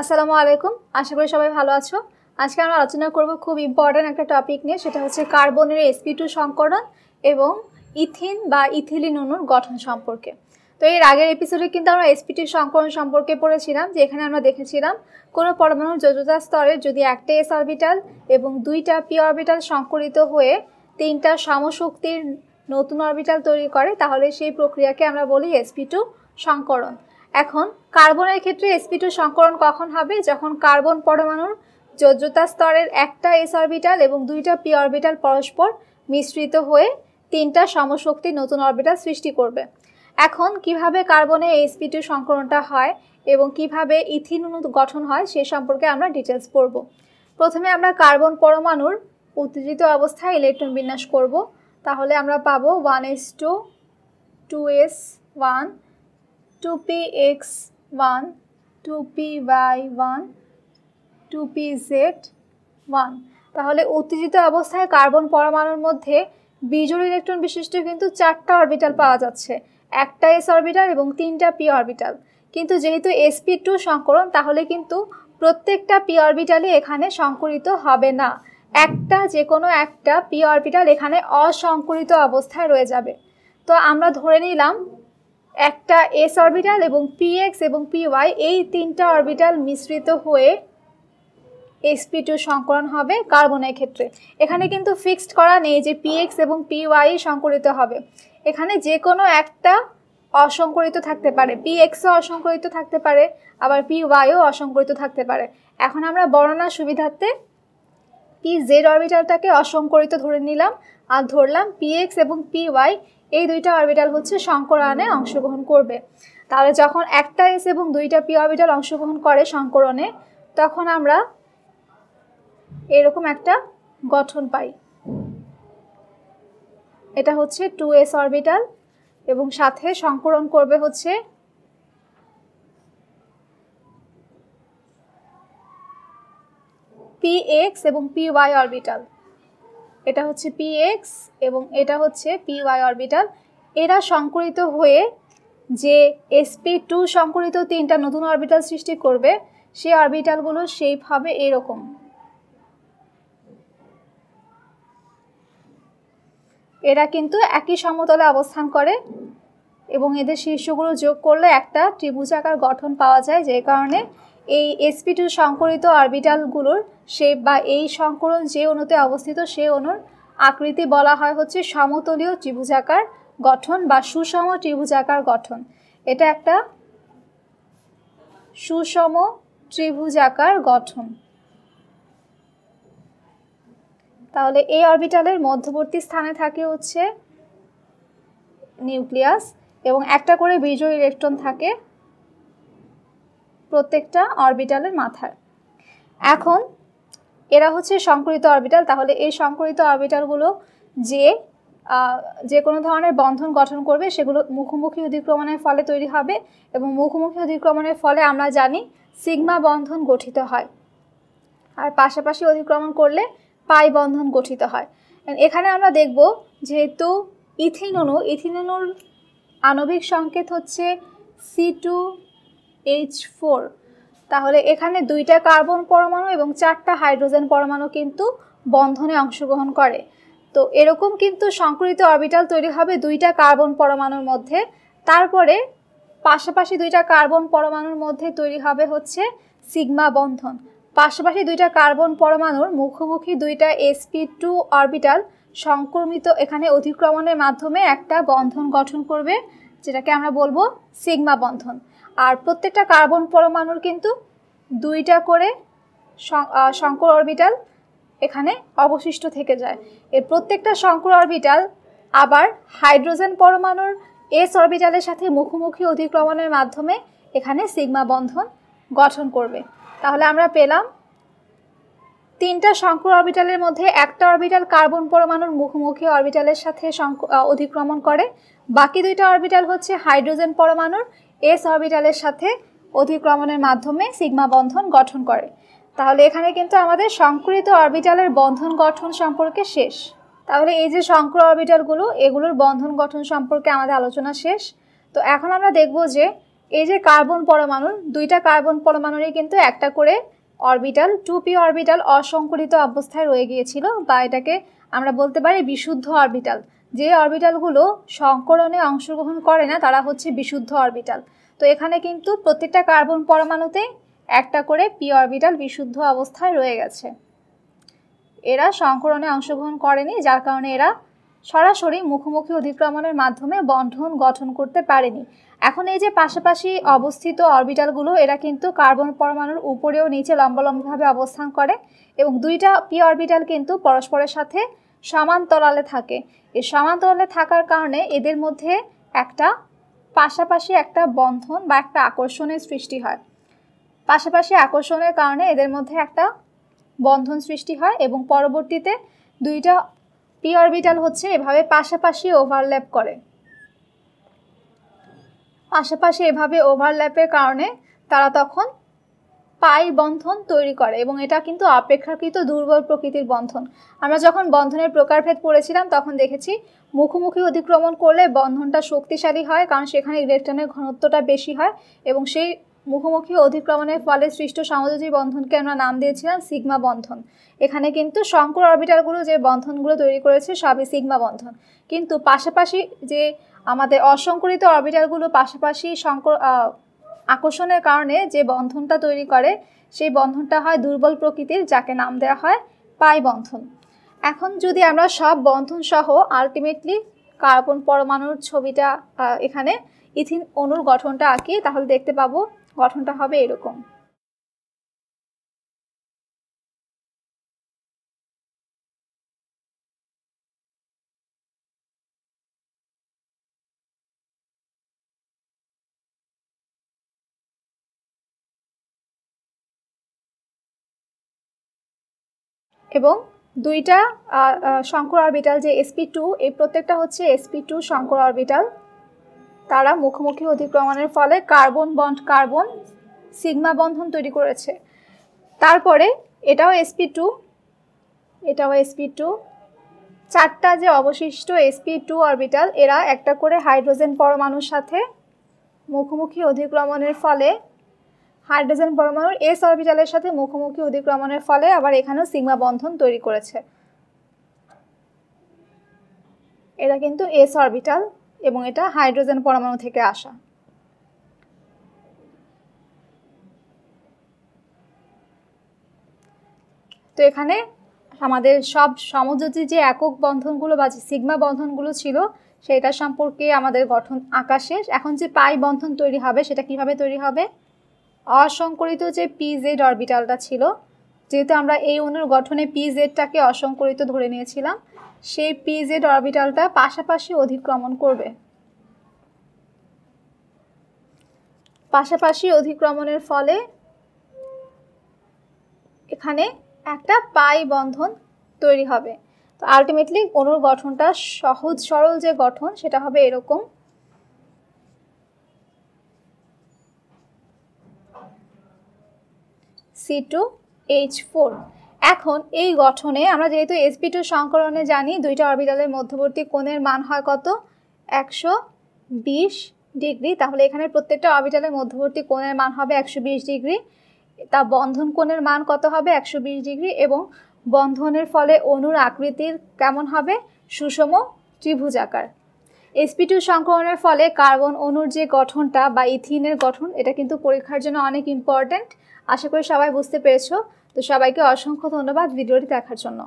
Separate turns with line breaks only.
আসসালামু আলাইকুম আশা করি সবাই ভালো আছো আজকে আমরা আলোচনা করব খুব ইম্পর্ট্যান্ট একটা টপিক নিয়ে সেটা হচ্ছে কার্বনের এসপি টু সংকরণ এবং ইথিন বা ইথিলিন অনুর গঠন সম্পর্কে তো এর আগের এপিসোডে কিন্তু আমরা এসপিটি সংকরণ সম্পর্কে পড়েছিলাম যেখানে আমরা দেখেছিলাম কোনো পরমাণুর যোজতা স্তরে যদি একটা এস অরবিটাল এবং দুইটা পি অরবিটাল সংকরিত হয়ে তিনটা সমশক্তির নতুন অরবিটাল তৈরি করে তাহলে সেই প্রক্রিয়াকে আমরা বলি এসপি টু সংকরণ এখন কার্বনের ক্ষেত্রে sp2 সংকরণ কখন হবে যখন কার্বন পরমাণুর যোজ্যতা স্তরের একটা s অরবিটাল এবং দুইটা p অরবিটাল পরস্পর মিশ্রিত হয়ে তিনটা সমশক্তি নতুন অরবিটাল সৃষ্টি করবে এখন কিভাবে কার্বনে sp2 সংকরণটা হয় এবং কিভাবে ইথিন অণু গঠন হয় সে সম্পর্কে আমরা ডিটেলস পড়ব প্রথমে আমরা কার্বন পরমাণুর উত্তেজিত অবস্থায় ইলেকট্রন বিন্যাস করব তাহলে আমরা পাবো one s two two s one 2px1 2py1 2pz1 তাহলে উত্তেজিত অবস্থায় কার্বন পরমাণুর মধ্যে বিজোর ইলেকট্রন বিশিষ্ট কিন্তু চারটা অরবিটাল পাওয়া যাচ্ছে একটা এস অরবিটাল এবং তিনটা পি অরবিটাল কিন্তু যেহেতু এসপি টু সংকরণ তাহলে কিন্তু প্রত্যেকটা পি অরবিটালই এখানে সংকরিত হবে না একটা যে কোনো একটা পি অরবিটাল এখানে অসংকরিত অবস্থায় রয়ে যাবে তো আমরা ধরে নিলাম একটা এস অরবিটাল এবং পিএক্স এবং পিওয়াই এই তিনটা অরবিটাল মিশ্রিত হয়ে এসপি টু সংকরণ হবে কার্বনের ক্ষেত্রে এখানে কিন্তু ফিক্সড করা নেই যে পিএক্স এবং পিওয়াই সংকরিত হবে এখানে যে কোনো একটা অসংকরিত থাকতে পারে পিএক্সও অসংকরিত থাকতে পারে আবার পিওয়াইও অসংকরিত থাকতে পারে এখন আমরা বর্ণনা সুবিধার্থে পি জেড অরবিটালটাকে অসংকরিত ধরে নিলাম আর ধরলাম পিএক্স এবং পিওয়াই এই দুইটা অরবিটাল হচ্ছে সংকরণে অংশগ্রহণ করবে তাহলে যখন একটা এস এবং দুইটা পি অরবিটাল অংশগ্রহণ করে শঙ্করণে তখন আমরা এরকম একটা গঠন পাই এটা হচ্ছে টু এস অরবিটাল এবং সাথে সংকরণ করবে হচ্ছে পি এক্স এবং পি ওয়াই অরবিটাল এটা হচ্ছে পি এক্স এবং এটা হচ্ছে পি ওয়াই অরবিটাল এরা সংকলিত হয়ে যে এসপি টু সংকলিত তিনটা নতুন অরবিটাল সৃষ্টি করবে সেই অরবিটালগুলো শেপ হবে এরকম এরা কিন্তু একই সমতলে অবস্থান করে এবং এদের শীর্ষগুলো যোগ করলে একটা ত্রিভুজাকার গঠন পাওয়া যায় যে কারণে এই এসপি টু সংকরিত অরবিটালগুলোর শেপ বা এই সংকরণ যে অণুতে অবস্থিত সে অণুর আকৃতি বলা হয় হচ্ছে সমতলীয় ত্রিভুজাকার গঠন বা সুষম ত্রিভুজাকার গঠন এটা একটা সুষম ত্রিভুজাকার গঠন তাহলে এই অরবিটালের মধ্যবর্তী স্থানে থাকে হচ্ছে নিউক্লিয়াস এবং একটা করে বিজয় ইলেকট্রন থাকে প্রত্যেকটা অরবিটালের মাথায় এখন এরা হচ্ছে সংকরিত অরবিটাল তাহলে এই সংকরিত অরবিটালগুলো যে যে কোনো ধরনের বন্ধন গঠন করবে সেগুলো মুখোমুখি অধিক্রমণের ফলে তৈরি হবে এবং মুখোমুখি অধিক্রমণের ফলে আমরা জানি সিগমা বন্ধন গঠিত হয় আর পাশাপাশি অধিক্রমণ করলে পাই বন্ধন গঠিত হয় এখানে আমরা দেখব যেহেতু ইথিন অণু আণবিক সংকেত হচ্ছে সি টু এইচ ফোর তাহলে এখানে দুইটা কার্বন পরমাণু এবং চারটা হাইড্রোজেন পরমাণু কিন্তু বন্ধনে অংশগ্রহণ করে তো এরকম কিন্তু সংকরিত অরবিটাল তৈরি হবে দুইটা কার্বন পরমাণুর মধ্যে তারপরে পাশাপাশি দুইটা কার্বন পরমাণুর মধ্যে তৈরি হবে হচ্ছে সিগমা বন্ধন পাশাপাশি দুইটা কার্বন পরমাণুর মুখোমুখি দুইটা এসপি টু অরবিটাল সংক্রমিত এখানে অধিক্রমণের মাধ্যমে একটা বন্ধন গঠন করবে যেটাকে আমরা বলবো সিগমা বন্ধন আর প্রত্যেকটা কার্বন পরমাণুর কিন্তু দুইটা করে শঙ্কর অরবিটাল এখানে অবশিষ্ট থেকে যায় এর প্রত্যেকটা শঙ্কর অরবিটাল আবার হাইড্রোজেন পরমাণুর এস অরবিটালের সাথে মুখোমুখি অধিক্রমণের মাধ্যমে এখানে সিগমা বন্ধন গঠন করবে তাহলে আমরা পেলাম তিনটা শঙ্কর অরবিটালের মধ্যে একটা অরবিটাল কার্বন পরমাণুর মুখোমুখি অরবিটালের সাথে অধিক্রমণ করে বাকি দুইটা অরবিটাল হচ্ছে হাইড্রোজেন পরমাণুর এস অরবিটালের সাথে অধিক্রমণের মাধ্যমে সিগমা বন্ধন গঠন করে তাহলে এখানে কিন্তু আমাদের সংকুরিত অরবিটালের বন্ধন গঠন সম্পর্কে শেষ তাহলে এই যে সংকর অরবিটালগুলো এগুলোর বন্ধন গঠন সম্পর্কে আমাদের আলোচনা শেষ তো এখন আমরা দেখব যে এই যে কার্বন পরমাণুর দুইটা কার্বন পরমাণুরই কিন্তু একটা করে অরবিটাল টু পি অরবিটাল অসংকুলিত অবস্থায় রয়ে গিয়েছিল বা এটাকে আমরা বলতে পারি বিশুদ্ধ অরবিটাল যে অরবিটালগুলো সংকরণে অংশগ্রহণ করে না তারা হচ্ছে বিশুদ্ধ অরবিটাল তো এখানে কিন্তু প্রত্যেকটা কার্বন পরমাণুতে একটা করে পি অরবিটাল বিশুদ্ধ অবস্থায় রয়ে গেছে এরা সংকরণে অংশগ্রহণ করেনি যার কারণে এরা সরাসরি মুখোমুখি অধিক্রমণের মাধ্যমে বন্ধন গঠন করতে পারেনি এখন এই যে পাশাপাশি অবস্থিত অরবিটালগুলো এরা কিন্তু কার্বন পরমাণুর উপরেও নিচে লম্বালম্বভাবে অবস্থান করে এবং দুইটা পি অরবিটাল কিন্তু পরস্পরের সাথে সমান্তরালে থাকে এই সমান্তরালে থাকার কারণে এদের মধ্যে একটা পাশাপাশি একটা বন্ধন বা একটা আকর্ষণের সৃষ্টি হয় পাশাপাশি আকর্ষণের কারণে এদের মধ্যে একটা বন্ধন সৃষ্টি হয় এবং পরবর্তীতে দুইটা পি অরবিটাল হচ্ছে এভাবে পাশাপাশি ওভারল্যাপ করে পাশাপাশি এভাবে ওভারল্যাপের কারণে তারা তখন পাই বন্ধন তৈরি করে এবং এটা কিন্তু অপেক্ষাকৃত দুর্বল প্রকৃতির বন্ধন আমরা যখন বন্ধনের প্রকারভেদ পড়েছিলাম তখন দেখেছি মুখোমুখি অতিক্রমণ করলে বন্ধনটা শক্তিশালী হয় কারণ সেখানে ইলেকট্রনের ঘনত্বটা বেশি হয় এবং সেই মুখোমুখি অধিক্রমণের ফলে সৃষ্ট সমযোজী বন্ধনকে আমরা নাম দিয়েছিলাম সিগমা বন্ধন এখানে কিন্তু শঙ্কর অরবিটালগুলো যে বন্ধনগুলো তৈরি করেছে সবই সিগমা বন্ধন কিন্তু পাশাপাশি যে আমাদের অসংকরিত অরবিটালগুলো পাশাপাশি শঙ্কর আকর্ষণের কারণে যে বন্ধনটা তৈরি করে সেই বন্ধনটা হয় দুর্বল প্রকৃতির যাকে নাম দেওয়া হয় পাই বন্ধন এখন যদি আমরা সব বন্ধন সহ আলটিমেটলি কার্বন পরমাণুর ছবিটা এখানে ইথিন অনুর গঠনটা আঁকি তাহলে দেখতে পাবো গঠনটা হবে এরকম এবং দুইটা শঙ্কর অরবিটাল যে এসপি টু এই প্রত্যেকটা হচ্ছে এসপি টু শঙ্কর অরবিটাল তারা মুখোমুখি অধিক্রমণের ফলে কার্বন বন্ড কার্বন সিগমা বন্ধন তৈরি করেছে তারপরে এটাও এসপি টু এটাও এসপি টু চারটা যে অবশিষ্ট এসপি টু অরবিটাল এরা একটা করে হাইড্রোজেন পরমাণুর সাথে মুখোমুখি অধিক্রমণের ফলে হাইড্রোজেন পরমাণুর এস অরবিটালের সাথে মুখোমুখি অধিক্রমণের ফলে আবার এখানেও সিগমা বন্ধন তৈরি করেছে এটা কিন্তু এস অরবিটাল এবং এটা হাইড্রোজেন পরমাণু থেকে আসা তো এখানে আমাদের সব সমযোজী যে একক বন্ধনগুলো বা যে সিগমা বন্ধনগুলো ছিল সেটা সম্পর্কে আমাদের গঠন আকাশে এখন যে পাই বন্ধন তৈরি হবে সেটা কিভাবে তৈরি হবে অসংকরিত যে পি জেড অরবিটালটা ছিল যেহেতু আমরা এই অনুর গঠনে পি জেডটাকে অসংকরিত ধরে নিয়েছিলাম সেই পি জেড অরবিটালটা পাশাপাশি অধিক্রমণ করবে পাশাপাশি অধিক্রমণের ফলে এখানে একটা পাই বন্ধন তৈরি হবে তো আলটিমেটলি অনুর গঠনটা সহজ সরল যে গঠন সেটা হবে এরকম সি টু এইচ ফোর এখন এই গঠনে আমরা যেহেতু এসপি টু সংকরণে জানি দুইটা অরবিটালের মধ্যবর্তী কোণের মান হয় কত একশো বিশ ডিগ্রি তাহলে এখানে প্রত্যেকটা অরবিটালের মধ্যবর্তী কোণের মান হবে একশো বিশ ডিগ্রি তা বন্ধন কোণের মান কত হবে একশো বিশ ডিগ্রি এবং বন্ধনের ফলে অণুর আকৃতির কেমন হবে সুষম ত্রিভুজাকার এসপি টু সংকরণের ফলে কার্বন অণুর যে গঠনটা বা ইথিনের গঠন এটা কিন্তু পরীক্ষার জন্য অনেক ইম্পর্ট্যান্ট আশা করি সবাই বুঝতে পেরেছো তো সবাইকে অসংখ্য ধন্যবাদ ভিডিওটি দেখার জন্য